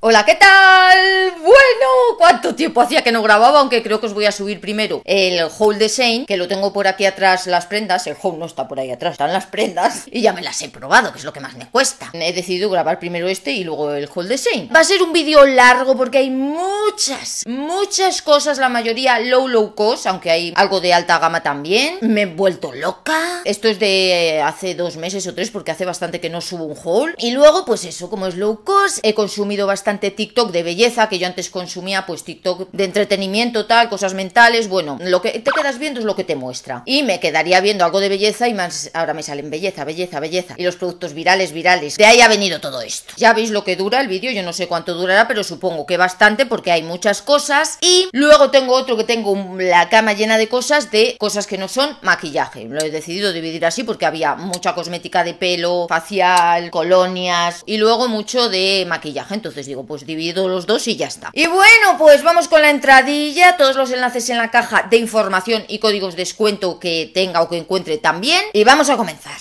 Hola, ¿qué tal? Bueno, ¿cuánto tiempo hacía que no grababa? Aunque creo que os voy a subir primero el haul de Shane, que lo tengo por aquí atrás las prendas. El haul no está por ahí atrás, están las prendas. Y ya me las he probado, que es lo que más me cuesta. He decidido grabar primero este y luego el haul de Shane. Va a ser un vídeo largo porque hay muchas, muchas cosas, la mayoría low, low cost, aunque hay algo de alta gama también. Me he vuelto loca. Esto es de eh, hace dos meses o tres porque hace bastante que no subo un haul. Y luego, pues eso, como es low cost, he consumido bastante TikTok de belleza que yo antes consumía, pues TikTok de entretenimiento, tal, cosas mentales. Bueno, lo que te quedas viendo es lo que te muestra. Y me quedaría viendo algo de belleza y más ahora me salen belleza, belleza, belleza. Y los productos virales, virales. De ahí ha venido todo esto. Ya veis lo que dura el vídeo, yo no sé cuánto durará, pero supongo que bastante porque hay muchas cosas. Y luego tengo otro que tengo la cama llena de cosas, de cosas que no son maquillaje. Lo he decidido dividir así porque había mucha cosmética de pelo, facial, colonias y luego mucho de maquillaje. Entonces digo, pues divido los dos y ya está. Y bueno, pues vamos con la entradilla, todos los enlaces en la caja de información y códigos de descuento que tenga o que encuentre también. Y vamos a comenzar.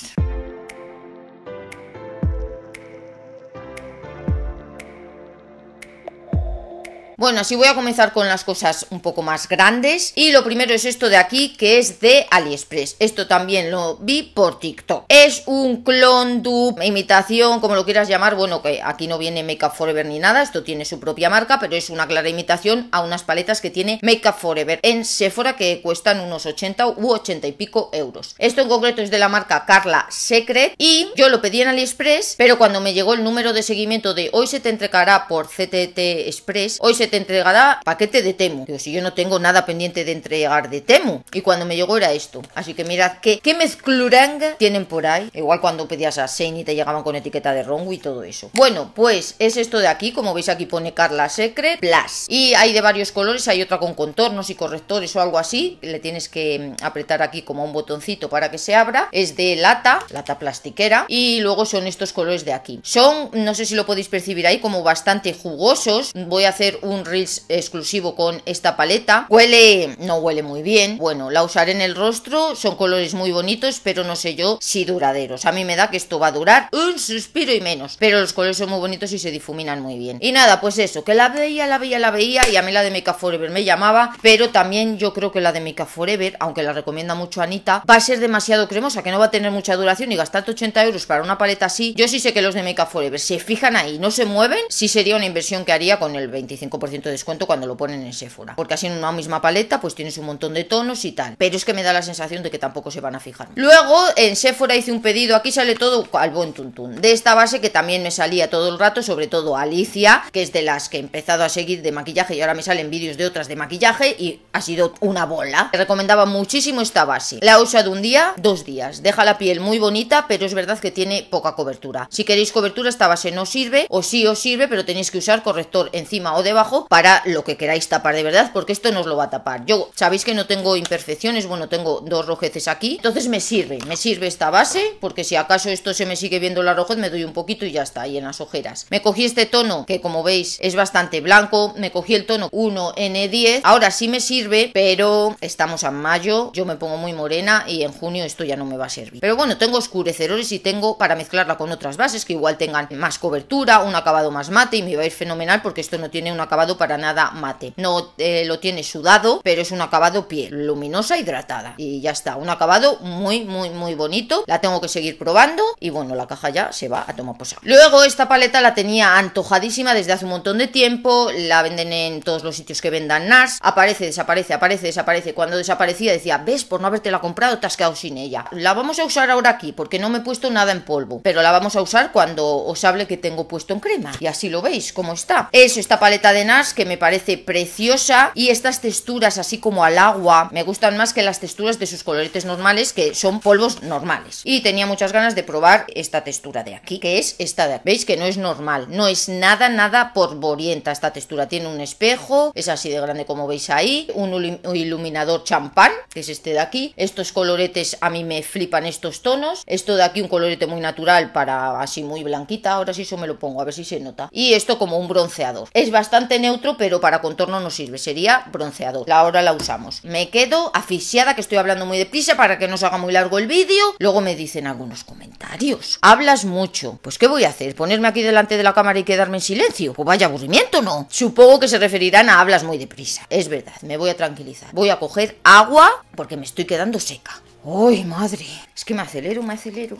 Bueno, así voy a comenzar con las cosas un poco más grandes. Y lo primero es esto de aquí, que es de AliExpress. Esto también lo vi por TikTok. Es un clon, dupe, imitación, como lo quieras llamar. Bueno, que aquí no viene Make Up Forever ni nada. Esto tiene su propia marca, pero es una clara imitación a unas paletas que tiene Make Up Forever en Sephora que cuestan unos 80 u 80 y pico euros. Esto en concreto es de la marca Carla Secret y yo lo pedí en AliExpress, pero cuando me llegó el número de seguimiento de hoy se te entregará por CTT Express, hoy se te entregará paquete de Temu. Digo, si yo no tengo nada pendiente de entregar de Temu. Y cuando me llegó era esto. Así que mirad qué, qué mezcluranga tienen por ahí. Igual cuando pedías a Sein y te llegaban con etiqueta de Rongo y todo eso. Bueno, pues es esto de aquí. Como veis aquí pone Carla Secret Plus. Y hay de varios colores. Hay otra con contornos y correctores o algo así. Le tienes que mm, apretar aquí como un botoncito para que se abra. Es de lata, lata plastiquera. Y luego son estos colores de aquí. Son, no sé si lo podéis percibir ahí, como bastante jugosos. Voy a hacer un un Reels exclusivo con esta paleta. Huele, no huele muy bien. Bueno, la usaré en el rostro. Son colores muy bonitos, pero no sé yo si duraderos. A mí me da que esto va a durar un suspiro y menos. Pero los colores son muy bonitos y se difuminan muy bien. Y nada, pues eso, que la veía, la veía, la veía. Y a mí la de Meca Forever me llamaba. Pero también yo creo que la de Make Up Forever, aunque la recomienda mucho Anita, va a ser demasiado cremosa, que no va a tener mucha duración. Y gastarte 80 euros para una paleta así, yo sí sé que los de Up Forever se fijan ahí, no se mueven, sí sería una inversión que haría con el 25% de descuento cuando lo ponen en Sephora. Porque así en una misma paleta pues tienes un montón de tonos y tal. Pero es que me da la sensación de que tampoco se van a fijar. Luego en Sephora hice un pedido, aquí sale todo al buen tuntún. De esta base que también me salía todo el rato, sobre todo Alicia, que es de las que he empezado a seguir de maquillaje y ahora me salen vídeos de otras de maquillaje y ha sido una bola. Te recomendaba muchísimo esta base. La he usado un día, dos días. Deja la piel muy bonita, pero es verdad que tiene poca cobertura. Si queréis cobertura, esta base no sirve, o sí os sirve, pero tenéis que usar corrector encima o debajo para lo que queráis tapar de verdad, porque esto no os lo va a tapar. Yo, sabéis que no tengo imperfecciones, bueno, tengo dos rojeces aquí, entonces me sirve, me sirve esta base, porque si acaso esto se me sigue viendo la rojez, me doy un poquito y ya está, ahí en las ojeras. Me cogí este tono, que como veis es bastante blanco, me cogí el tono 1N10, ahora sí me sirve, pero estamos en mayo, yo me pongo muy morena y en junio esto ya no me va a servir. Pero bueno, tengo oscurecedores y tengo para mezclarla con otras bases que igual tengan más cobertura, un acabado más mate y me va a ir fenomenal porque esto no tiene un acabado para nada mate. No eh, lo tiene sudado, pero es un acabado piel, luminosa, hidratada. Y ya está, un acabado muy, muy, muy bonito. La tengo que seguir probando y bueno, la caja ya se va a tomar posada. Luego esta paleta la tenía antojadísima desde hace un montón de tiempo, la venden en todos los sitios que vendan NAS, aparece, desaparece, aparece, desaparece. Cuando desaparecía decía, ves, por no haberte la comprado te has quedado sin ella. La vamos a usar ahora aquí porque no me he puesto nada en polvo, pero la vamos a usar cuando os hable que tengo puesto en crema. Y así lo veis, cómo está. Eso, esta paleta de Nars que me parece preciosa, y estas texturas así como al agua, me gustan más que las texturas de sus coloretes normales, que son polvos normales. Y tenía muchas ganas de probar esta textura de aquí, que es esta de aquí. ¿Veis que no es normal? No es nada, nada porborienta esta textura. Tiene un espejo, es así de grande como veis ahí, un iluminador champán, que es este de aquí. Estos coloretes a mí me flipan estos tonos. Esto de aquí un colorete muy natural para así muy blanquita. Ahora sí eso me lo pongo, a ver si se nota. Y esto como un bronceador. Es bastante negro neutro, pero para contorno no sirve, sería bronceado. La hora la usamos. Me quedo asfixiada, que estoy hablando muy deprisa para que no se haga muy largo el vídeo. Luego me dicen algunos comentarios. Hablas mucho. Pues ¿qué voy a hacer? ¿Ponerme aquí delante de la cámara y quedarme en silencio? Pues vaya aburrimiento, ¿no? Supongo que se referirán a hablas muy deprisa. Es verdad, me voy a tranquilizar. Voy a coger agua porque me estoy quedando seca. ¡Ay, madre! Es que me acelero, me acelero.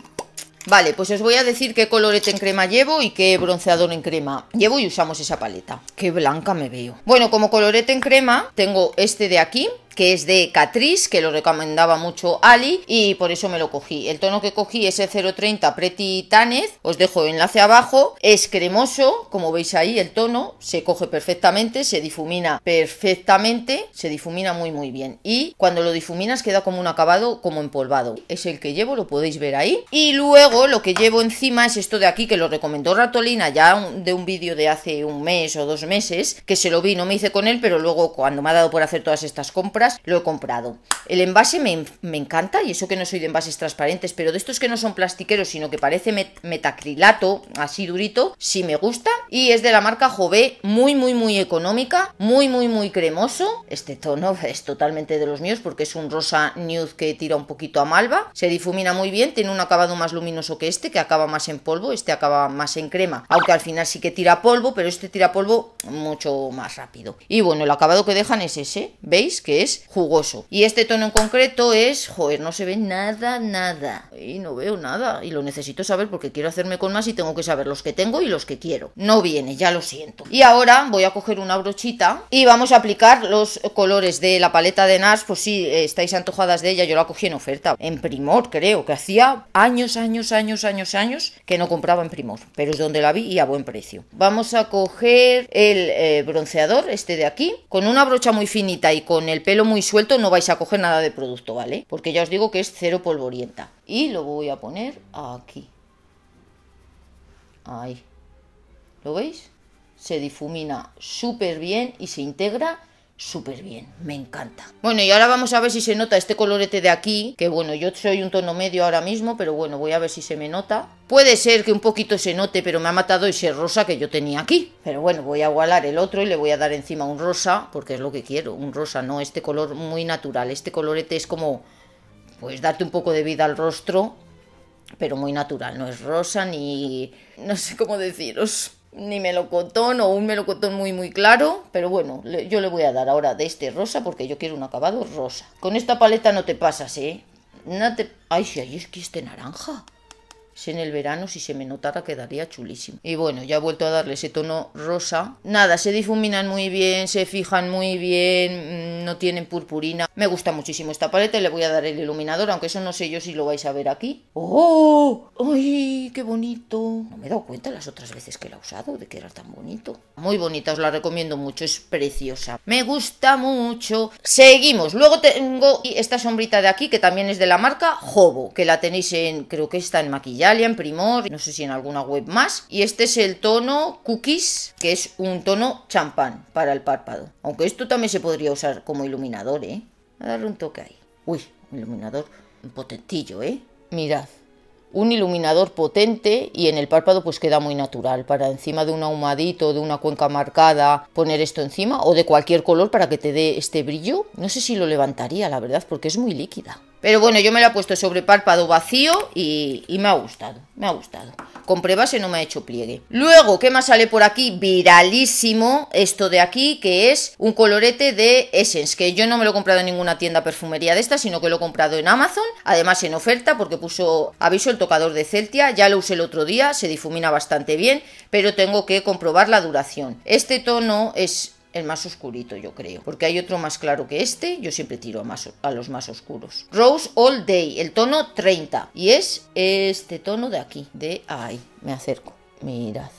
Vale, pues os voy a decir qué colorete en crema llevo y qué bronceador en crema llevo y usamos esa paleta. Qué blanca me veo. Bueno, como colorete en crema tengo este de aquí, que es de Catrice, que lo recomendaba mucho Ali y por eso me lo cogí. El tono que cogí es el 030 Pretty Tanez, os dejo el enlace abajo, es cremoso, como veis ahí el tono, se coge perfectamente, se difumina perfectamente, se difumina muy muy bien y cuando lo difuminas queda como un acabado como empolvado. Es el que llevo, lo podéis ver ahí. Y luego lo que llevo encima es esto de aquí que lo recomendó Ratolina ya de un vídeo de hace un mes o dos meses, que se lo vi, no me hice con él, pero luego cuando me ha dado por hacer todas estas compras lo he comprado. El envase me, encanta, y eso que no soy de envases transparentes, pero de estos que no son plastiqueros, sino que parece metacrilato, así durito, sí me gusta. Y es de la marca Jové, muy, muy, muy económica, muy, muy, muy cremoso. Este tono es totalmente de los míos porque es un rosa nude que tira un poquito a malva. Se difumina muy bien, tiene un acabado más luminoso que este, que acaba más en polvo, este acaba más en crema. Aunque al final sí que tira polvo, pero este tira polvo mucho más rápido. Y bueno, el acabado que dejan es ese, ¿veis? Que es jugoso. Y este tono en concreto es, joder, no se ve nada, nada. Y no veo nada. Y lo necesito saber porque quiero hacerme con más y tengo que saber los que tengo y los que quiero. No viene, ya lo siento. Y ahora voy a coger una brochita y vamos a aplicar los colores de la paleta de Nars. Pues si estáis antojadas de ella, yo la cogí en oferta. En Primor, creo, que hacía años, años, años, años, años que no compraba en Primor. Pero es donde la vi y a buen precio. Vamos a coger el eh, bronceador, este de aquí, con una brocha muy finita y con el pelo muy suelto no vais a coger nada de producto, ¿vale? Porque ya os digo que es cero polvorienta. Y lo voy a poner aquí. Ahí. ¿Lo veis? Se difumina súper bien y se integra súper bien, me encanta. Bueno, y ahora vamos a ver si se nota este colorete de aquí, que bueno, yo soy un tono medio ahora mismo, pero bueno, voy a ver si se me nota. Puede ser que un poquito se note, pero me ha matado ese rosa que yo tenía aquí. Pero bueno, voy a igualar el otro y le voy a dar encima un rosa, porque es lo que quiero, un rosa, no este color muy natural. Este colorete es como, pues, darte un poco de vida al rostro, pero muy natural, no es rosa ni... no sé cómo deciros ni melocotón o un melocotón muy muy claro, pero bueno, yo le voy a dar ahora de este rosa porque yo quiero un acabado rosa. Con esta paleta no te pasas, ¿eh? No te... Ay, si hay es que este naranja en el verano, si se me notara, quedaría chulísimo. Y bueno, ya he vuelto a darle ese tono rosa. Nada, se difuminan muy bien, se fijan muy bien, mm, no tienen purpurina. Me gusta muchísimo esta paleta le voy a dar el iluminador, aunque eso no sé yo si lo vais a ver aquí. ¡Oh! ¡Ay, qué bonito! No me he dado cuenta las otras veces que la he usado de que era tan bonito. Muy bonita, os la recomiendo mucho, es preciosa. Me gusta mucho. Seguimos. Luego tengo esta sombrita de aquí, que también es de la marca Hobo, que la tenéis en, creo que está en maquillaje en Primor, no sé si en alguna web más. Y este es el tono Cookies, que es un tono champán para el párpado. Aunque esto también se podría usar como iluminador, ¿eh? A darle un toque ahí. Uy, un iluminador potentillo, ¿eh? Mirad, un iluminador potente y en el párpado pues queda muy natural para encima de un ahumadito, de una cuenca marcada, poner esto encima o de cualquier color para que te dé este brillo. No sé si lo levantaría, la verdad, porque es muy líquida. Pero bueno, yo me la he puesto sobre párpado vacío y, me ha gustado, me ha gustado. Compré base, no me ha hecho pliegue. Luego, ¿qué más sale por aquí? Viralísimo esto de aquí, que es un colorete de Essence, que yo no me lo he comprado en ninguna tienda perfumería de esta, sino que lo he comprado en Amazon, además en oferta, porque puso aviso el tocador de Celtia, ya lo usé el otro día, se difumina bastante bien, pero tengo que comprobar la duración. Este tono es el más oscurito, yo creo. Porque hay otro más claro que este. Yo siempre tiro a, más, a los más oscuros. Rose All Day, el tono 30. Y es este tono de aquí, de ahí. Me acerco. Mirad.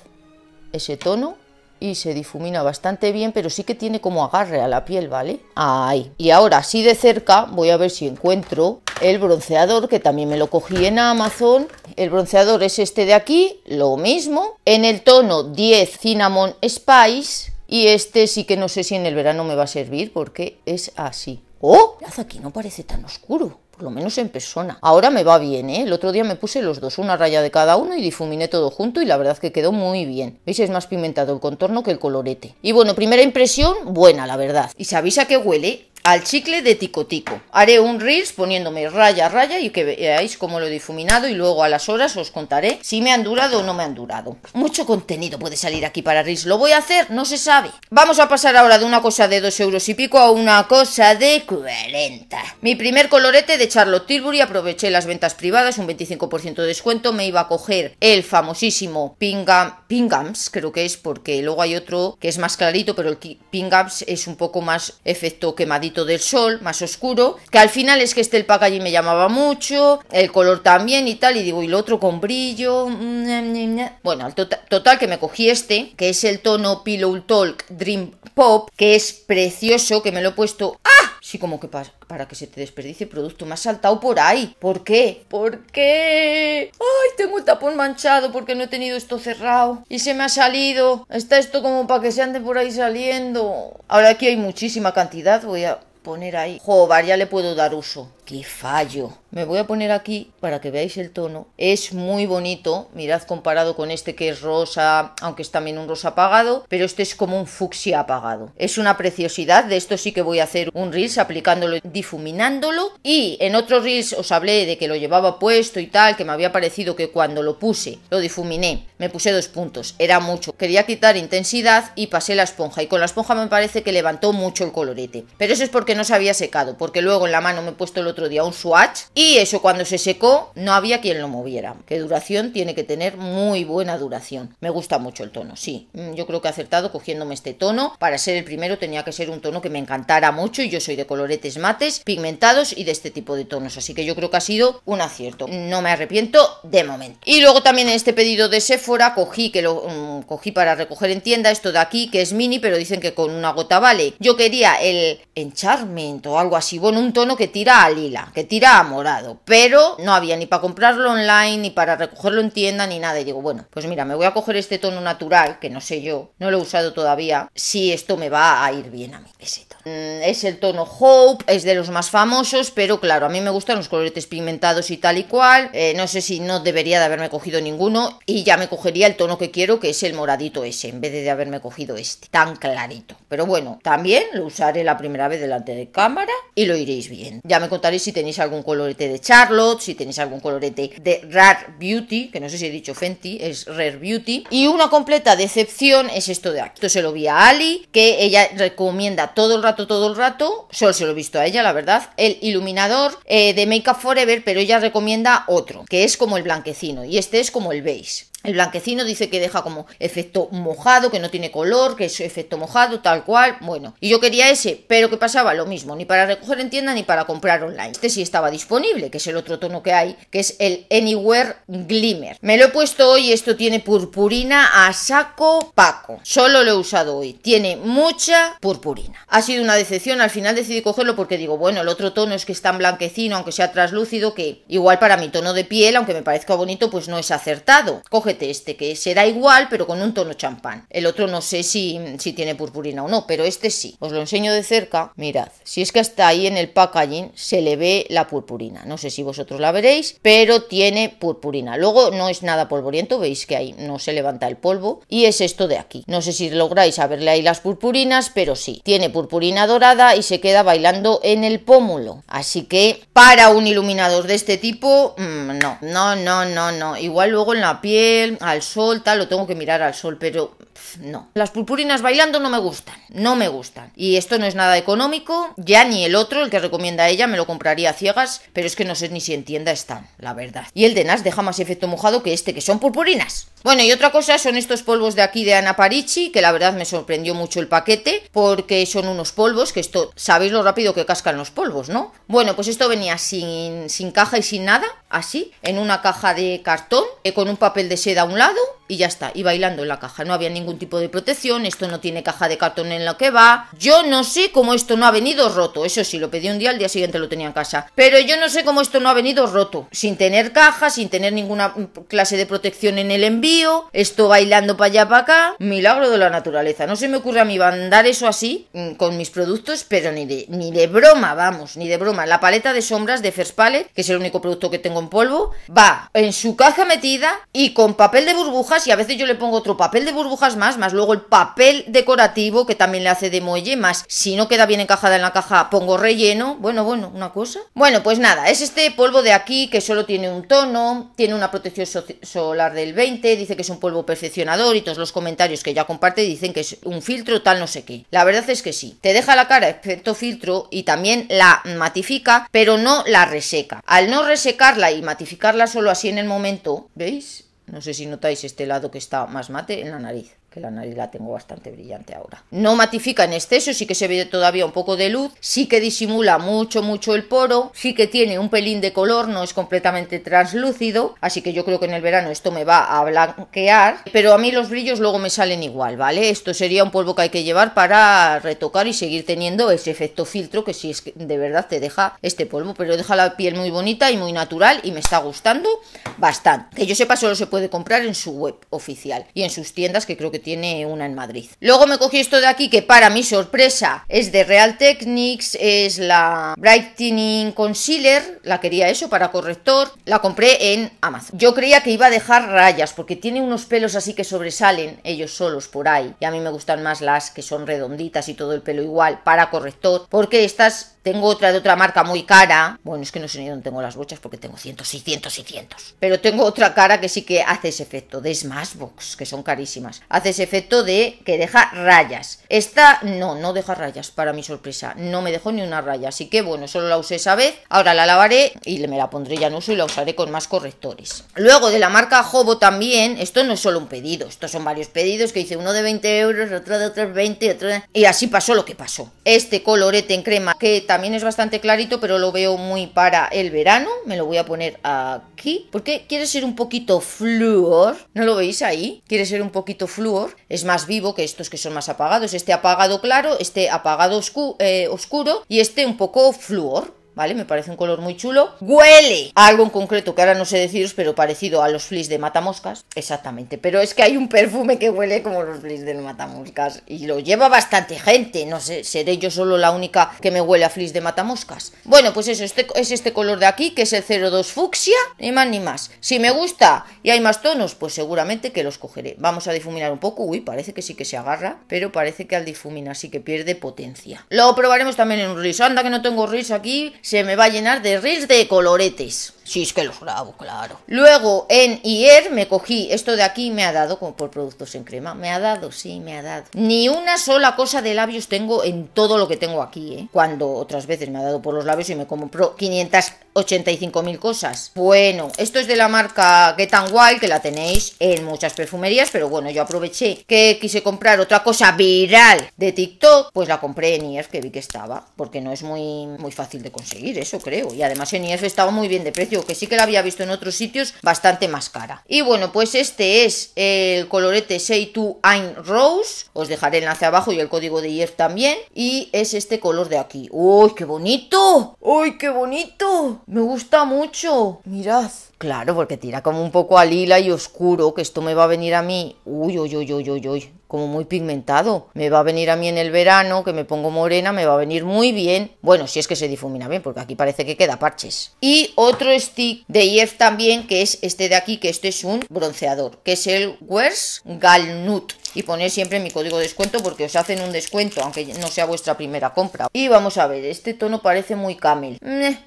Ese tono y se difumina bastante bien, pero sí que tiene como agarre a la piel, ¿vale? Ahí. Y ahora, así de cerca, voy a ver si encuentro el bronceador, que también me lo cogí en Amazon. El bronceador es este de aquí, lo mismo. En el tono 10 Cinnamon Spice, y este sí que no sé si en el verano me va a servir porque es así. ¡Oh! aquí no parece tan oscuro, por lo menos en persona. Ahora me va bien, ¿eh? El otro día me puse los dos, una raya de cada uno y difuminé todo junto y la verdad que quedó muy bien. ¿Veis? Es más pimentado el contorno que el colorete. Y bueno, primera impresión, buena, la verdad. ¿Y sabéis avisa que huele? al chicle de Tico Tico Haré un reels poniéndome raya a raya y que veáis cómo lo he difuminado y luego a las horas os contaré si me han durado o no me han durado. Mucho contenido puede salir aquí para reels. ¿Lo voy a hacer? No se sabe. Vamos a pasar ahora de una cosa de 2 euros y pico a una cosa de 40. Mi primer colorete de Charlotte Tilbury. Aproveché las ventas privadas, un 25% de descuento. Me iba a coger el famosísimo Pingams creo que es, porque luego hay otro que es más clarito, pero el Pingams es un poco más efecto quemadito del sol, más oscuro, que al final es que este el packaging me llamaba mucho, el color también y tal, y digo, y el otro con brillo, mm, bueno, total, total que me cogí este, que es el tono Pillow Talk Dream Pop, que es precioso, que me lo he puesto... ¡Ah! Sí, como que para que se te desperdicie producto. Me has saltado por ahí. ¿Por qué? ¿Por qué? ¡Ay, tengo el tapón manchado porque no he tenido esto cerrado! Y se me ha salido. Está esto como para que se ande por ahí saliendo. Ahora aquí hay muchísima cantidad. Voy a poner ahí. Joder, ya le puedo dar uso. ¡Qué fallo! Me voy a poner aquí para que veáis el tono. Es muy bonito, mirad comparado con este que es rosa, aunque es también un rosa apagado, pero este es como un fucsia apagado. Es una preciosidad, de esto sí que voy a hacer un reels aplicándolo, difuminándolo. Y en otro reels os hablé de que lo llevaba puesto y tal, que me había parecido que cuando lo puse, lo difuminé, me puse dos puntos, era mucho. Quería quitar intensidad y pasé la esponja y con la esponja me parece que levantó mucho el colorete. Pero eso es porque no se había secado, porque luego en la mano me he puesto el otro otro día un swatch y eso cuando se secó no había quien lo moviera. ¿Qué duración tiene que tener? Muy buena duración. Me gusta mucho el tono, sí. Mm, yo creo que he acertado cogiéndome este tono. Para ser el primero tenía que ser un tono que me encantara mucho y yo soy de coloretes mates, pigmentados y de este tipo de tonos. Así que yo creo que ha sido un acierto. No me arrepiento de momento. Y luego también en este pedido de Sephora cogí que lo mm, cogí para recoger en tienda esto de aquí que es mini pero dicen que con una gota vale. Yo quería el encharment o algo así, bueno, un tono que tira al que tira a morado, pero no había ni para comprarlo online, ni para recogerlo en tienda, ni nada. Y digo, bueno, pues mira, me voy a coger este tono natural, que no sé yo, no lo he usado todavía, si esto me va a ir bien a mi pesito. Mm, es el tono Hope, es de los más famosos, pero claro, a mí me gustan los coloretes pigmentados y tal y cual. Eh, no sé si no debería de haberme cogido ninguno y ya me cogería el tono que quiero, que es el moradito ese, en vez de haberme cogido este, tan clarito. Pero bueno, también lo usaré la primera vez delante de cámara y lo iréis bien. Ya me contaréis si tenéis algún colorete de Charlotte, si tenéis algún colorete de Rare Beauty, que no sé si he dicho Fenty, es Rare Beauty. Y una completa decepción es esto de aquí. Esto se lo vi a Ali, que ella recomienda todo el rato todo el rato. Solo se lo he visto a ella, la verdad. El iluminador eh, de Make Up Forever, pero ella recomienda otro, que es como el blanquecino. Y este es como el beige. El blanquecino dice que deja como efecto mojado, que no tiene color, que es efecto mojado, tal cual. Bueno, y yo quería ese, pero que pasaba lo mismo, ni para recoger en tienda ni para comprar online. Este sí estaba disponible, que es el otro tono que hay, que es el Anywhere Glimmer. Me lo he puesto hoy, esto tiene purpurina a saco paco. Solo lo he usado hoy, tiene mucha purpurina. Ha sido una decepción, al final decidí cogerlo porque digo, bueno, el otro tono es que es tan blanquecino, aunque sea traslúcido, que igual para mi tono de piel, aunque me parezca bonito, pues no es acertado. Coge este, que será igual, pero con un tono champán. El otro no sé si, si tiene purpurina o no, pero este sí. Os lo enseño de cerca. Mirad, si es que hasta ahí en el packaging se le ve la purpurina. No sé si vosotros la veréis, pero tiene purpurina. Luego no es nada polvoriento, veis que ahí no se levanta el polvo. Y es esto de aquí. No sé si lográis verle ahí las purpurinas, pero sí. Tiene purpurina dorada y se queda bailando en el pómulo. Así que para un iluminador de este tipo, mm, no. No, no, no, no. Igual luego en la piel al sol, tal, lo tengo que mirar al sol, pero no. Las purpurinas bailando no me gustan, no me gustan. Y esto no es nada económico, ya ni el otro, el que recomienda ella, me lo compraría a ciegas, pero es que no sé ni si entienda están, la verdad. Y el de Nas deja más efecto mojado que este, que son purpurinas. Bueno, y otra cosa son estos polvos de aquí de Ana Parici, que la verdad me sorprendió mucho el paquete, porque son unos polvos que esto, sabéis lo rápido que cascan los polvos, ¿no? Bueno, pues esto venía sin, sin caja y sin nada, así, en una caja de cartón, eh, con un papel de seda a un lado, y ya está, y bailando en la caja, no había ningún tipo de protección, esto no tiene caja de cartón en la que va. Yo no sé cómo esto no ha venido roto, eso sí, lo pedí un día, al día siguiente lo tenía en casa. Pero yo no sé cómo esto no ha venido roto, sin tener caja, sin tener ninguna clase de protección en el envío, esto bailando para allá, para acá. Milagro de la naturaleza, no se me ocurre a mí mandar eso así mm, con mis productos, pero ni de, ni de broma, vamos, ni de broma. La paleta de sombras de First Palette, que es el único producto que tengo en polvo, va en su caja metida y con papel de burbujas y a veces yo le pongo otro papel de burbujas más, más luego el papel decorativo que también le hace de muelle, más si no queda bien encajada en la caja pongo relleno, bueno, bueno, una cosa. Bueno, pues nada, es este polvo de aquí que solo tiene un tono, tiene una protección solar del 20, dice que es un polvo perfeccionador y todos los comentarios que ya comparte dicen que es un filtro tal no sé qué. La verdad es que sí, te deja la cara efecto filtro y también la matifica, pero no la reseca. Al no resecarla y matificarla solo así en el momento, ¿veis? No sé si notáis este lado que está más mate en la nariz que la nariz la tengo bastante brillante ahora. No matifica en exceso, sí que se ve todavía un poco de luz, sí que disimula mucho, mucho el poro, sí que tiene un pelín de color, no es completamente translúcido, así que yo creo que en el verano esto me va a blanquear, pero a mí los brillos luego me salen igual, ¿vale? Esto sería un polvo que hay que llevar para retocar y seguir teniendo ese efecto filtro que si es que de verdad te deja este polvo, pero deja la piel muy bonita y muy natural y me está gustando bastante. Que yo sepa solo se puede comprar en su web oficial y en sus tiendas que creo que tiene una en Madrid. Luego me cogí esto de aquí que para mi sorpresa es de Real Techniques. es la Brightening Concealer, la quería eso para corrector, la compré en Amazon. Yo creía que iba a dejar rayas porque tiene unos pelos así que sobresalen ellos solos por ahí y a mí me gustan más las que son redonditas y todo el pelo igual para corrector porque estas tengo otra de otra marca muy cara. Bueno, es que no sé ni dónde tengo las bochas porque tengo cientos y cientos y cientos. Pero tengo otra cara que sí que hace ese efecto de Smashbox, que son carísimas. Hace ese efecto de que deja rayas. Esta no, no deja rayas, para mi sorpresa. No me dejó ni una raya. Así que bueno, solo la usé esa vez. Ahora la lavaré y me la pondré ya en uso y la usaré con más correctores. Luego de la marca Hobo también, esto no es solo un pedido, estos son varios pedidos que hice uno de 20 euros, otro de otros 20, otro de... Y así pasó lo que pasó. Este colorete en crema que también es bastante clarito, pero lo veo muy para el verano. Me lo voy a poner aquí. Porque quiere ser un poquito flúor, ¿No lo veis ahí? Quiere ser un poquito fluor. Es más vivo que estos que son más apagados. Este apagado claro, este apagado eh, oscuro y este un poco fluor. ¿vale? Me parece un color muy chulo. Huele algo en concreto que ahora no sé deciros, pero parecido a los flis de matamoscas. Exactamente, pero es que hay un perfume que huele como los flis de matamoscas y lo lleva bastante gente. No sé, seré yo solo la única que me huele a flis de matamoscas. Bueno, pues eso, este, es este color de aquí, que es el 02 fucsia, ni más ni más. Si me gusta y hay más tonos, pues seguramente que los cogeré. Vamos a difuminar un poco. Uy, parece que sí que se agarra, pero parece que al difuminar sí que pierde potencia. Lo probaremos también en un riso. Anda que no tengo riso aquí se me va a llenar de reels de coloretes. Si es que los grabo, claro. Luego en IER me cogí, esto de aquí me ha dado, como por productos en crema, me ha dado, sí, me ha dado. Ni una sola cosa de labios tengo en todo lo que tengo aquí, ¿eh? Cuando otras veces me ha dado por los labios y me compro 585.000 cosas. Bueno, esto es de la marca Get Wild, que la tenéis en muchas perfumerías, pero bueno, yo aproveché que quise comprar otra cosa viral de TikTok, pues la compré en IEF que vi que estaba, porque no es muy, muy fácil de conseguir, eso creo. Y además en IEF estaba muy bien de precio que sí que la había visto en otros sitios bastante más cara. Y bueno, pues este es el colorete To ain Rose, os dejaré el enlace abajo y el código de IEF también, y es este color de aquí. ¡Uy, qué bonito! ¡Uy, qué bonito! Me gusta mucho. Mirad. Claro, porque tira como un poco a lila y oscuro, que esto me va a venir a mí. Uy, uy, uy, uy, uy, uy como muy pigmentado. Me va a venir a mí en el verano, que me pongo morena, me va a venir muy bien. Bueno, si es que se difumina bien, porque aquí parece que queda parches. Y otro stick de IEF también, que es este de aquí, que este es un bronceador, que es el Wers Galnut y poner siempre mi código de descuento porque os hacen un descuento, aunque no sea vuestra primera compra. Y vamos a ver, este tono parece muy camel.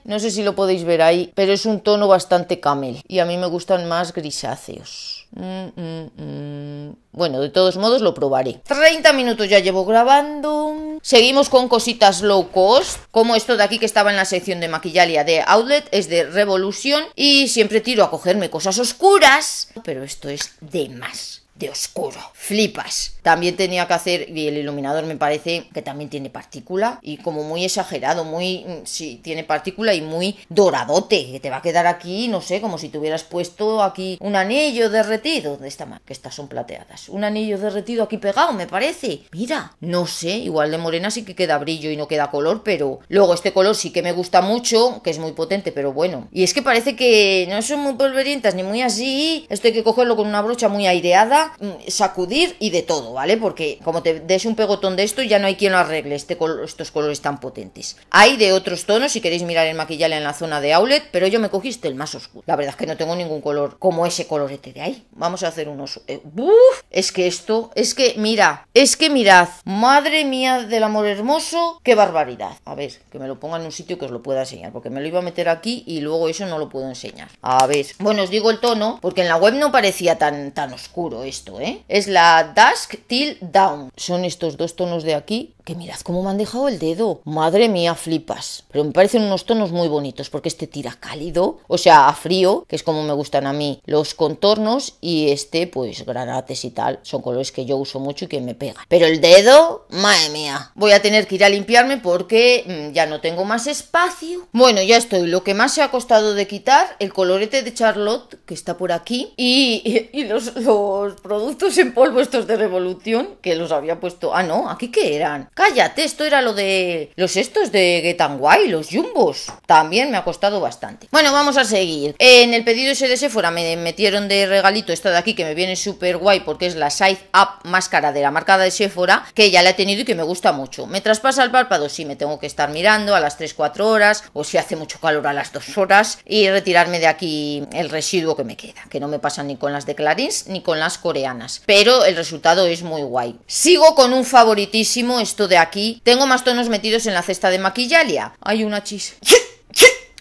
no sé si lo podéis ver ahí, pero es un tono bastante camel y a mí me gustan más grisáceos. Mm, mm, mm. Bueno, de todos modos lo probaré. 30 minutos ya llevo grabando. Seguimos con cositas low cost, como esto de aquí que estaba en la sección de maquillalia de Outlet, es de Revolution y siempre tiro a cogerme cosas oscuras, pero esto es de más oscuro. Flipas. También tenía que hacer, y el iluminador me parece que también tiene partícula, y como muy exagerado, muy, mm, sí, tiene partícula y muy doradote, que te va a quedar aquí, no sé, como si tuvieras puesto aquí un anillo derretido ¿Dónde está? más? que estas son plateadas. Un anillo derretido aquí pegado, me parece. Mira, no sé, igual de morena sí que queda brillo y no queda color, pero luego este color sí que me gusta mucho, que es muy potente, pero bueno. Y es que parece que no son muy polverientas, ni muy así. Esto hay que cogerlo con una brocha muy aireada Mm, sacudir y de todo, ¿vale? Porque como te des un pegotón de esto, ya no hay quien lo arregle, este estos colores tan potentes. Hay de otros tonos, si queréis mirar el maquillaje en la zona de outlet, pero yo me cogiste el más oscuro. La verdad es que no tengo ningún color como ese colorete de ahí. Vamos a hacer unos... Eh, ¡Uf! Es que esto, es que, mira, es que mirad, madre mía del amor hermoso, qué barbaridad. A ver, que me lo ponga en un sitio que os lo pueda enseñar, porque me lo iba a meter aquí y luego eso no lo puedo enseñar. A ver, bueno, os digo el tono, porque en la web no parecía tan, tan oscuro esto ¿eh? Es la Dusk Till Down. Son estos dos tonos de aquí, que mirad cómo me han dejado el dedo. Madre mía, flipas. Pero me parecen unos tonos muy bonitos porque este tira cálido, o sea, a frío, que es como me gustan a mí los contornos y este pues granates y tal. Son colores que yo uso mucho y que me pegan. Pero el dedo, madre mía. Voy a tener que ir a limpiarme porque mm, ya no tengo más espacio. Bueno, ya estoy. Lo que más se ha costado de quitar, el colorete de Charlotte, que está por aquí, y, los, los productos en polvo estos de Revolución, que los había puesto... Ah, no, aquí que eran Cállate, esto era lo de los estos de guay, los jumbos. También me ha costado bastante. Bueno, vamos a seguir. En el pedido ese de Sephora me metieron de regalito esta de aquí que me viene súper guay porque es la Size Up máscara de la marca de Sephora que ya la he tenido y que me gusta mucho. Me traspasa el párpado si sí, me tengo que estar mirando a las 3-4 horas o si hace mucho calor a las 2 horas y retirarme de aquí el residuo que me queda, que no me pasa ni con las de Clarins ni con las coreanas. Pero el resultado es muy guay. Sigo con un favoritísimo, esto de aquí. Tengo más tonos metidos en la cesta de maquillalia. Hay una chis.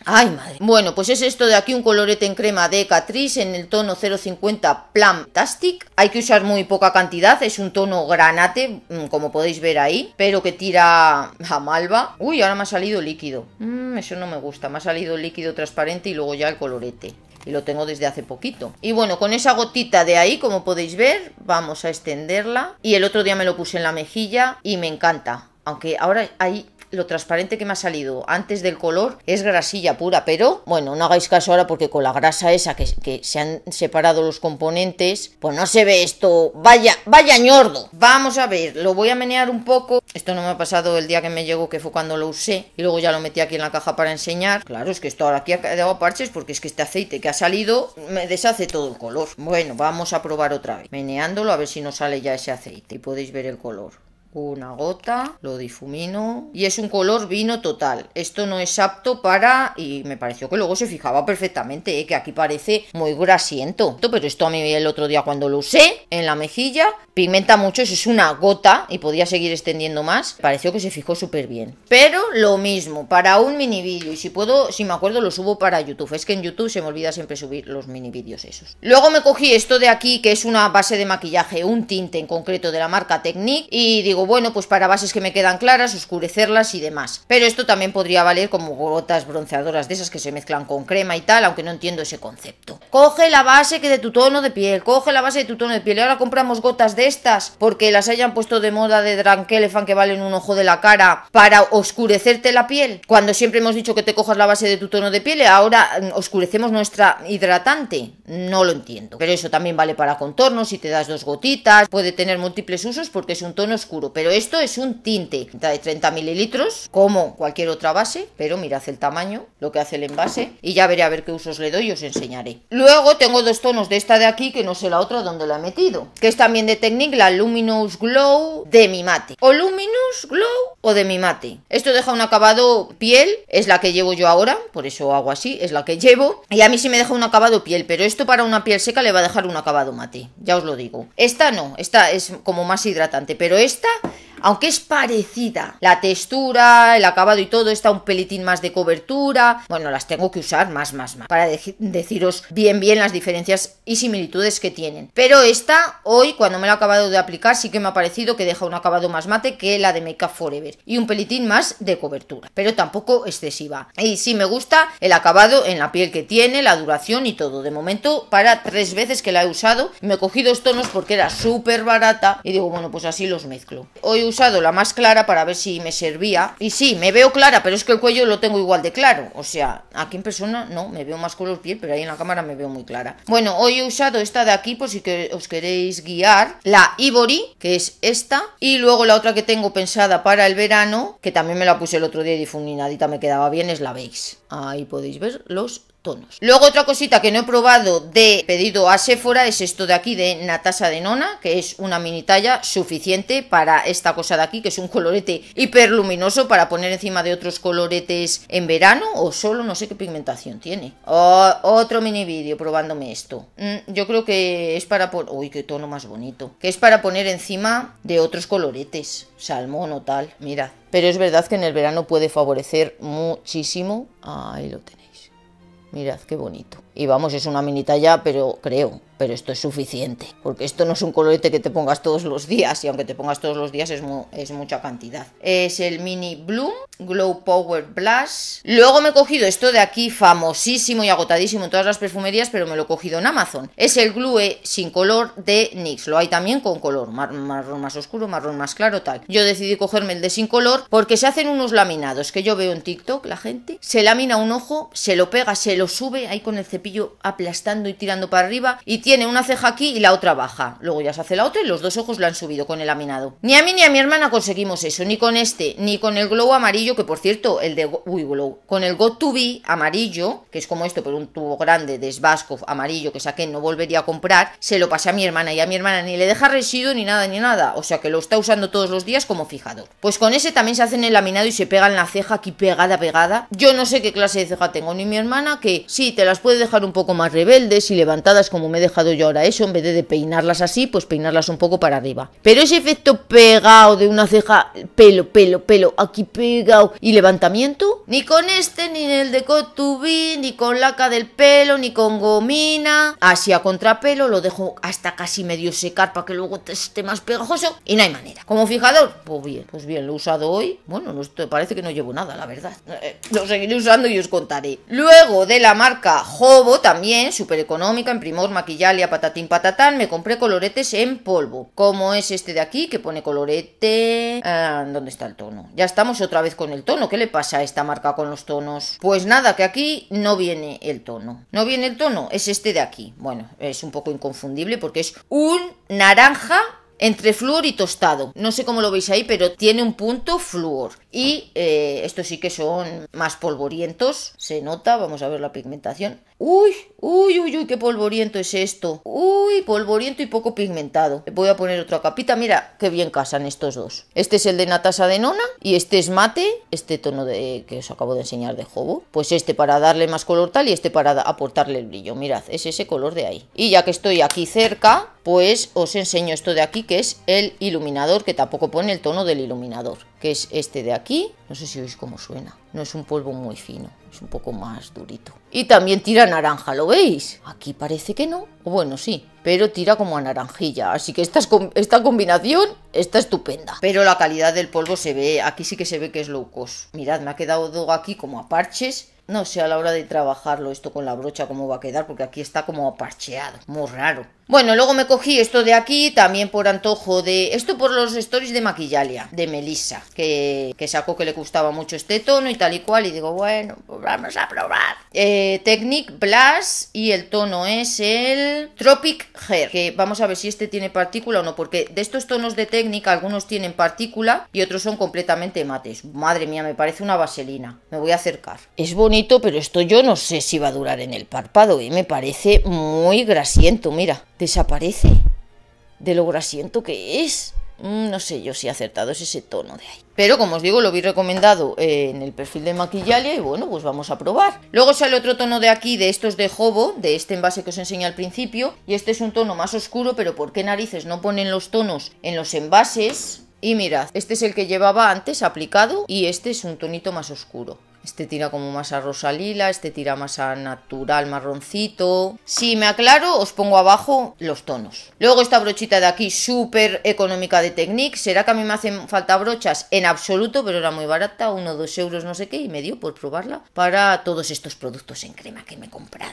Ay, madre. Bueno, pues es esto de aquí, un colorete en crema de Catrice en el tono 050 Plum Tastic. Hay que usar muy poca cantidad, es un tono granate, mm, como podéis ver ahí, pero que tira a malva. Uy, ahora me ha salido líquido. Mm, eso no me gusta, me ha salido líquido transparente y luego ya el colorete y lo tengo desde hace poquito. Y bueno, con esa gotita de ahí, como podéis ver, vamos a extenderla. Y el otro día me lo puse en la mejilla y me encanta. Aunque ahora hay lo transparente que me ha salido antes del color es grasilla pura, pero bueno, no hagáis caso ahora porque con la grasa esa que, se han separado los componentes, pues no se ve esto, vaya, vaya ñordo. Vamos a ver, lo voy a menear un poco, esto no me ha pasado el día que me llegó, que fue cuando lo usé, y luego ya lo metí aquí en la caja para enseñar. Claro, es que esto ahora aquí ha quedado parches porque es que este aceite que ha salido me deshace todo el color. Bueno, vamos a probar otra vez, meneándolo a ver si nos sale ya ese aceite y podéis ver el color una gota, lo difumino y es un color vino total. Esto no es apto para... y me pareció que luego se fijaba perfectamente, eh, que aquí parece muy grasiento. Pero esto a mí el otro día cuando lo usé en la mejilla pigmenta mucho, eso es una gota y podía seguir extendiendo más. Pareció que se fijó súper bien. Pero lo mismo, para un mini vídeo, y si puedo, si me acuerdo, lo subo para YouTube. Es que en YouTube se me olvida siempre subir los mini vídeos esos. Luego me cogí esto de aquí, que es una base de maquillaje, un tinte en concreto de la marca Technique, y digo, bueno, pues para bases que me quedan claras, oscurecerlas y demás. Pero esto también podría valer como gotas bronceadoras de esas que se mezclan con crema y tal, aunque no entiendo ese concepto. Coge la base que de tu tono de piel, coge la base de tu tono de piel, y ahora compramos gotas de estas porque las hayan puesto de moda de drunk elephant que valen un ojo de la cara para oscurecerte la piel? Cuando siempre hemos dicho que te cojas la base de tu tono de piel, ahora mm, oscurecemos nuestra hidratante. No lo entiendo. Pero eso también vale para contornos, si te das dos gotitas, puede tener múltiples usos porque es un tono oscuro. Pero esto es un tinte de 30 mililitros, como cualquier otra base, pero mirad el tamaño, lo que hace el envase, y ya veré a ver qué usos le doy y os enseñaré. Luego tengo dos tonos de esta de aquí, que no sé la otra dónde la he metido, que es también de la Luminous Glow de mi mate O Luminous Glow o de mi mate Esto deja un acabado piel, es la que llevo yo ahora, por eso hago así, es la que llevo. Y a mí sí me deja un acabado piel, pero esto para una piel seca le va a dejar un acabado mate, ya os lo digo. Esta no, esta es como más hidratante, pero esta aunque es parecida. La textura, el acabado y todo está un pelitín más de cobertura. Bueno, las tengo que usar más, más, más para deciros bien, bien las diferencias y similitudes que tienen. Pero esta, hoy, cuando me la he acabado de aplicar, sí que me ha parecido que deja un acabado más mate que la de Make Up Forever y un pelitín más de cobertura, pero tampoco excesiva. Y sí me gusta el acabado en la piel que tiene, la duración y todo. De momento, para tres veces que la he usado, me he cogido dos tonos porque era súper barata y digo, bueno, pues así los mezclo. Hoy usado la más clara para ver si me servía. Y sí, me veo clara, pero es que el cuello lo tengo igual de claro. O sea, aquí en persona no, me veo más con los pies pero ahí en la cámara me veo muy clara. Bueno, hoy he usado esta de aquí por si os queréis guiar. La Ivory, que es esta. Y luego la otra que tengo pensada para el verano, que también me la puse el otro día y difuminadita me quedaba bien, es la Beige. Ahí podéis ver los tonos. Luego otra cosita que no he probado de pedido a Sephora es esto de aquí de Natasa de Nona, que es una mini talla suficiente para esta cosa de aquí, que es un colorete hiperluminoso para poner encima de otros coloretes en verano o solo, no sé qué pigmentación tiene. otro mini vídeo probándome esto. Mm, yo creo que es para poner... Uy, qué tono más bonito. Que es para poner encima de otros coloretes, salmón o tal, mirad. Pero es verdad que en el verano puede favorecer muchísimo. Ahí lo tenéis. Mirad qué bonito. Y vamos, es una minita ya, pero creo, pero esto es suficiente, porque esto no es un colorete que te pongas todos los días, y aunque te pongas todos los días es, es mucha cantidad. Es el Mini Bloom Glow Power Blush. Luego me he cogido esto de aquí, famosísimo y agotadísimo en todas las perfumerías, pero me lo he cogido en Amazon. Es el Glue sin color de NYX, lo hay también con color, marrón más oscuro, marrón más claro, tal. Yo decidí cogerme el de sin color porque se hacen unos laminados que yo veo en TikTok, la gente se lamina un ojo, se lo pega, se lo sube ahí con el cepillo aplastando y tirando para arriba y tiene una ceja aquí y la otra baja. Luego ya se hace la otra y los dos ojos la han subido con el laminado. Ni a mí ni a mi hermana conseguimos eso, ni con este, ni con el glow amarillo, que por cierto, el de... Uy, glow. Con el got To Be amarillo, que es como esto, pero un tubo grande de Svaskov amarillo que saqué, no volvería a comprar, se lo pasé a mi hermana y a mi hermana ni le deja residuo ni nada, ni nada. O sea que lo está usando todos los días como fijador. Pues con ese también se hacen el laminado y se en la ceja aquí pegada, pegada. Yo no sé qué clase de ceja tengo, ni mi hermana, que sí, te las puede dejar un poco más rebeldes y levantadas como me deja yo ahora eso, en vez de, peinarlas así, pues peinarlas un poco para arriba. Pero ese efecto pegado de una ceja, pelo, pelo, pelo, aquí pegado y levantamiento, ni con este, ni en el de Cotubí, ni con laca del pelo, ni con gomina, así a contrapelo, lo dejo hasta casi medio secar para que luego esté más pegajoso y no hay manera. Como fijador, pues bien, pues bien, lo he usado hoy. Bueno, no parece que no llevo nada, la verdad. Eh, lo seguiré usando y os contaré. Luego de la marca Jobo, también, súper económica, en primor maquillaje a patatín patatán, me compré coloretes en polvo. Como es este de aquí que pone colorete... Ah, ¿Dónde está el tono? Ya estamos otra vez con el tono. ¿Qué le pasa a esta marca con los tonos? Pues nada, que aquí no viene el tono. ¿No viene el tono? Es este de aquí. Bueno, es un poco inconfundible porque es un naranja entre flúor y tostado. No sé cómo lo veis ahí, pero tiene un punto flúor. Y eh, estos sí que son más polvorientos, se nota, vamos a ver la pigmentación. Uy, uy, uy, uy, qué polvoriento es esto. Uy, polvoriento y poco pigmentado. Voy a poner otra capita, mira, qué bien casan estos dos. Este es el de Natasa de Nona y este es mate, este tono de, que os acabo de enseñar de Jobo. Pues este para darle más color tal y este para aportarle el brillo. Mirad, es ese color de ahí. Y ya que estoy aquí cerca, pues os enseño esto de aquí, que es el iluminador, que tampoco pone el tono del iluminador, que es este de aquí. No sé si veis cómo suena. No es un polvo muy fino, es un poco más durito. Y también tira naranja, ¿lo veis? Aquí parece que no. Bueno, sí, pero tira como a naranjilla. Así que esta, esta combinación está estupenda. Pero la calidad del polvo se ve, aquí sí que se ve que es low Mirad, me ha quedado todo aquí como a parches no sé a la hora de trabajarlo esto con la brocha cómo va a quedar, porque aquí está como parcheado, muy raro. Bueno, luego me cogí esto de aquí, también por antojo de... Esto por los stories de Maquillalia, de Melissa, que, sacó que le gustaba mucho este tono y tal y cual, y digo, bueno, pues vamos a probar. Eh, Technic Blast y el tono es el Tropic Hair, que vamos a ver si este tiene partícula o no, porque de estos tonos de Technic algunos tienen partícula y otros son completamente mates. Madre mía, me parece una vaselina. Me voy a acercar. Es bonito pero esto yo no sé si va a durar en el párpado, Y me parece muy grasiento, mira, desaparece de lo grasiento que es. Mm, no sé yo si acertado es ese tono de ahí. Pero como os digo, lo vi recomendado eh, en el perfil de Maquillalia y bueno, pues vamos a probar. Luego sale otro tono de aquí, de estos de Jobo, de este envase que os enseñé al principio. Y este es un tono más oscuro, pero ¿por qué narices no ponen los tonos en los envases? Y mirad, este es el que llevaba antes aplicado y este es un tonito más oscuro. Este tira como más a rosa lila, este tira más a natural marroncito. Si me aclaro, os pongo abajo los tonos. Luego esta brochita de aquí, súper económica de Technic. ¿Será que a mí me hacen falta brochas? En absoluto, pero era muy barata, uno, dos euros, no sé qué, y me dio por probarla para todos estos productos en crema que me he comprado.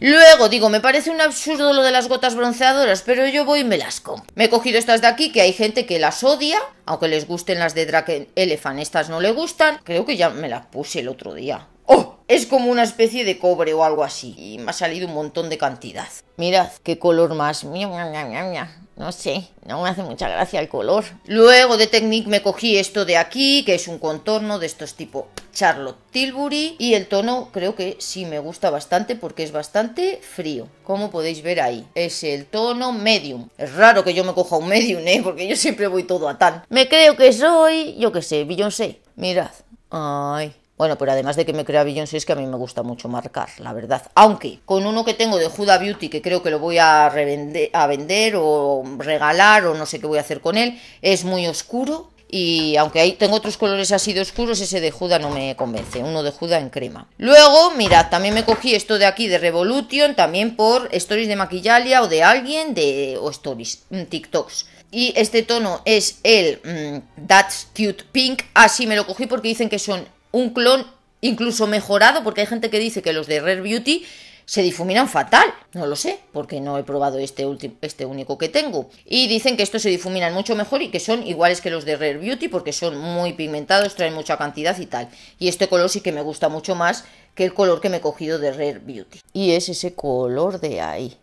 Luego digo, me parece un absurdo lo de las gotas bronceadoras, pero yo voy y me las compro. Me he cogido estas de aquí, que hay gente que las odia, aunque les gusten las de Draken Elephant, estas no le gustan. Creo que ya me las puse el otro día. ¡Oh! Es como una especie de cobre o algo así. Y me ha salido un montón de cantidad. Mirad, qué color más. Mia, mia, mia, no sé, no me hace mucha gracia el color. Luego de Technic me cogí esto de aquí, que es un contorno de estos tipo Charlotte Tilbury. Y el tono creo que sí me gusta bastante porque es bastante frío, como podéis ver ahí. Es el tono medium. Es raro que yo me coja un medium, ¿eh? Porque yo siempre voy todo a tan. Me creo que soy, yo qué sé, Beyoncé. Mirad. Ay, bueno, pero además de que me crea Beyoncé es que a mí me gusta mucho marcar, la verdad. Aunque con uno que tengo de Huda Beauty que creo que lo voy a, revender, a vender o regalar o no sé qué voy a hacer con él, es muy oscuro y aunque ahí tengo otros colores así de oscuros, ese de Juda no me convence, uno de Juda en crema. Luego, mirad, también me cogí esto de aquí de Revolution, también por stories de maquillalia o de alguien, de o stories, mm, TikToks. Y este tono es el mm, That's Cute Pink, así me lo cogí porque dicen que son un clon incluso mejorado, porque hay gente que dice que los de Rare Beauty se difuminan fatal. No lo sé, porque no he probado este, este único que tengo. Y dicen que estos se difuminan mucho mejor y que son iguales que los de Rare Beauty porque son muy pigmentados, traen mucha cantidad y tal. Y este color sí que me gusta mucho más que el color que me he cogido de Rare Beauty. Y es ese color de ahí.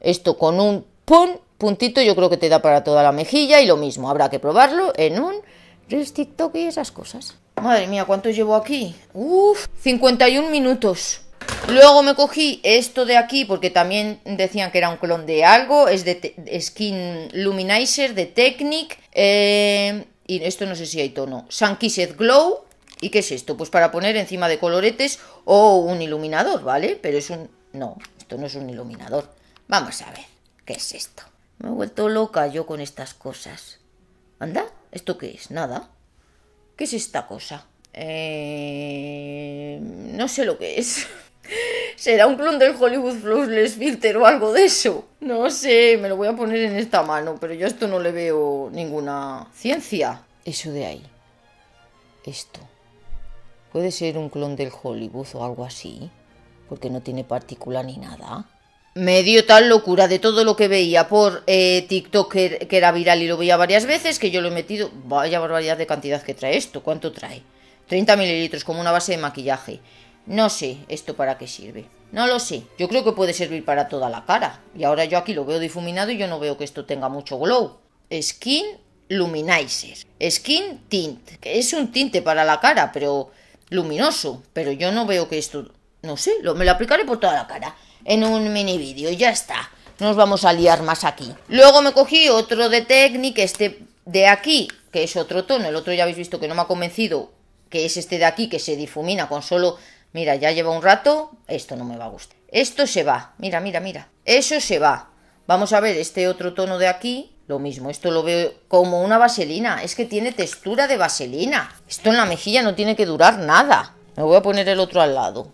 Esto con un puntito yo creo que te da para toda la mejilla y lo mismo. Habrá que probarlo en un Reels TikTok y esas cosas. Madre mía, ¿cuánto llevo aquí? Uf, 51 minutos. Luego me cogí esto de aquí porque también decían que era un clon de algo. Es de Skin Luminizer de Technic. Eh, y esto no sé si hay tono. Sun Glow. ¿Y qué es esto? Pues para poner encima de coloretes o un iluminador, ¿vale? Pero es un... No, esto no es un iluminador. Vamos a ver, ¿qué es esto? Me he vuelto loca yo con estas cosas. ¿Anda? ¿Esto qué es? Nada. ¿Qué es esta cosa? Eh, no sé lo que es. ¿Será un clon del Hollywood Flawless Filter o algo de eso? No sé, me lo voy a poner en esta mano, pero yo a esto no le veo ninguna ciencia. Eso de ahí. Esto. Puede ser un clon del Hollywood o algo así, porque no tiene partícula ni nada me dio tal locura de todo lo que veía por eh, TikTok que, era viral y lo veía varias veces que yo lo he metido. Vaya barbaridad de cantidad que trae esto. ¿Cuánto trae? 30 mililitros como una base de maquillaje. No sé esto para qué sirve. No lo sé. Yo creo que puede servir para toda la cara. Y ahora yo aquí lo veo difuminado y yo no veo que esto tenga mucho glow. Skin Luminizer. Skin Tint. Que es un tinte para la cara, pero luminoso. Pero yo no veo que esto... No sé, me lo aplicaré por toda la cara en un mini vídeo. Ya está. Nos vamos a liar más aquí. Luego me cogí otro de Technic, este de aquí, que es otro tono. El otro ya habéis visto que no me ha convencido, que es este de aquí, que se difumina con solo... Mira, ya lleva un rato. Esto no me va a gustar. Esto se va. Mira, mira, mira. Eso se va. Vamos a ver este otro tono de aquí. Lo mismo, esto lo veo como una vaselina. Es que tiene textura de vaselina. Esto en la mejilla no tiene que durar nada. Me voy a poner el otro al lado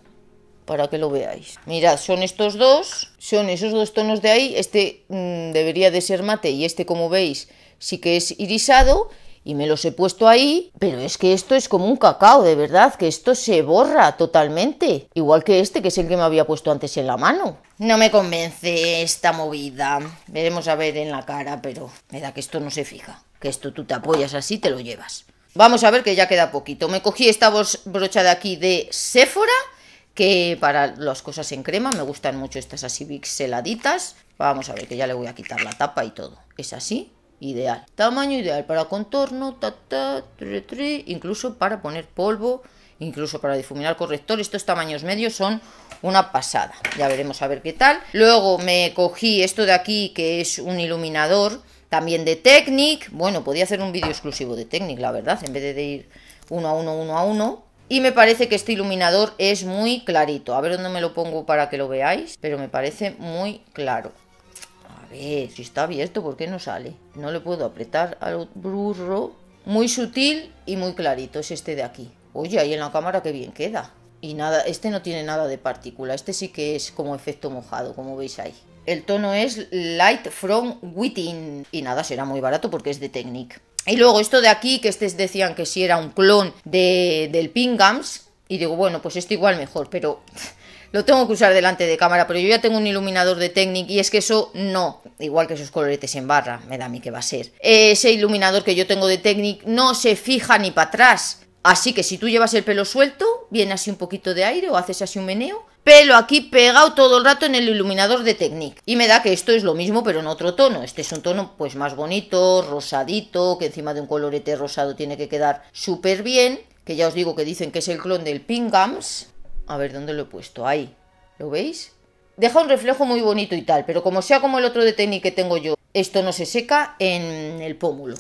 para que lo veáis. Mirad, son estos dos, son esos dos tonos de ahí, este mm, debería de ser mate y este como veis sí que es irisado y me los he puesto ahí, pero es que esto es como un cacao, de verdad, que esto se borra totalmente, igual que este que es el que me había puesto antes en la mano. No me convence esta movida, veremos a ver en la cara, pero me da que esto no se fija, que esto tú te apoyas así, te lo llevas. Vamos a ver que ya queda poquito. Me cogí esta brocha de aquí de Sephora que para las cosas en crema me gustan mucho estas así pixeladitas. Vamos a ver, que ya le voy a quitar la tapa y todo. Es así, ideal. Tamaño ideal para contorno, ta, ta, incluso para poner polvo, incluso para difuminar corrector. Estos tamaños medios son una pasada. Ya veremos a ver qué tal. Luego me cogí esto de aquí, que es un iluminador también de Technic. Bueno, podía hacer un vídeo exclusivo de Technic, la verdad, en vez de ir uno a uno, uno a uno. Y me parece que este iluminador es muy clarito. A ver dónde me lo pongo para que lo veáis. Pero me parece muy claro. A ver, si está abierto, ¿por qué no sale? No le puedo apretar al burro. Muy sutil y muy clarito es este de aquí. Oye, ahí en la cámara qué bien queda. Y nada, este no tiene nada de partícula. Este sí que es como efecto mojado, como veis ahí. El tono es Light from Within. Y nada, será muy barato porque es de Technic. Y luego esto de aquí, que ustedes decían que si era un clon de, del Pingams. Y digo, bueno, pues esto igual mejor, pero lo tengo que usar delante de cámara, pero yo ya tengo un iluminador de Technic y es que eso no, igual que esos coloretes en barra, me da a mí que va a ser. Ese iluminador que yo tengo de Technic no se fija ni para atrás, así que si tú llevas el pelo suelto, viene así un poquito de aire o haces así un meneo, pelo aquí pegado todo el rato en el iluminador de Technic. Y me da que esto es lo mismo, pero en otro tono. Este es un tono pues más bonito, rosadito, que encima de un colorete rosado tiene que quedar súper bien. Que ya os digo que dicen que es el clon del Pingams. A ver, ¿dónde lo he puesto? Ahí. ¿Lo veis? Deja un reflejo muy bonito y tal, pero como sea como el otro de Technic que tengo yo, esto no se seca en el pómulo.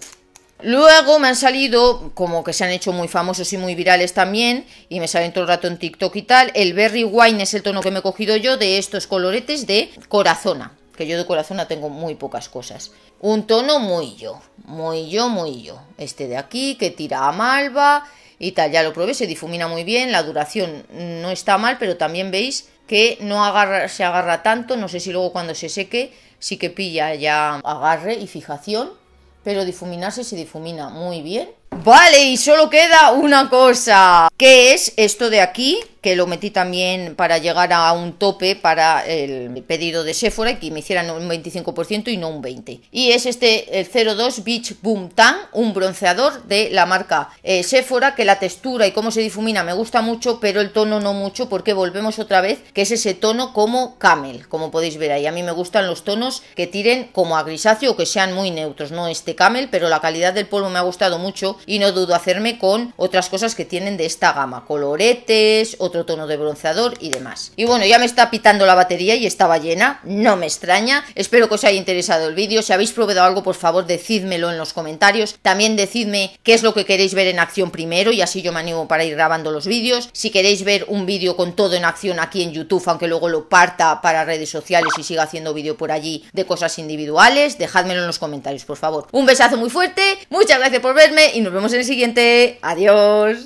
Luego me han salido, como que se han hecho muy famosos y muy virales también, y me salen todo el rato en TikTok y tal, el Berry Wine es el tono que me he cogido yo de estos coloretes de corazona, que yo de corazona tengo muy pocas cosas. Un tono muy yo, muy yo, muy yo. Este de aquí, que tira a malva y tal, ya lo probé, se difumina muy bien, la duración no está mal, pero también veis que no agarra, se agarra tanto, no sé si luego cuando se seque sí que pilla ya agarre y fijación pero difuminarse se difumina muy bien. Vale, y solo queda una cosa. Que es esto de aquí? que lo metí también para llegar a un tope para el pedido de Sephora y que me hicieran un 25% y no un 20%. Y es este el 02 Beach Boom Tan, un bronceador de la marca eh, Sephora, que la textura y cómo se difumina me gusta mucho, pero el tono no mucho, porque volvemos otra vez, que es ese tono como camel, como podéis ver ahí. A mí me gustan los tonos que tiren como a grisáceo o que sean muy neutros, no este camel, pero la calidad del polvo me ha gustado mucho y no dudo hacerme con otras cosas que tienen de esta gama, coloretes, otros tono de bronceador y demás. Y bueno, ya me está pitando la batería y estaba llena, no me extraña. Espero que os haya interesado el vídeo. Si habéis probado algo, por favor, decídmelo en los comentarios. También decidme qué es lo que queréis ver en acción primero y así yo me animo para ir grabando los vídeos. Si queréis ver un vídeo con todo en acción aquí en YouTube, aunque luego lo parta para redes sociales y siga haciendo vídeo por allí de cosas individuales, dejádmelo en los comentarios, por favor. Un besazo muy fuerte, muchas gracias por verme y nos vemos en el siguiente. Adiós.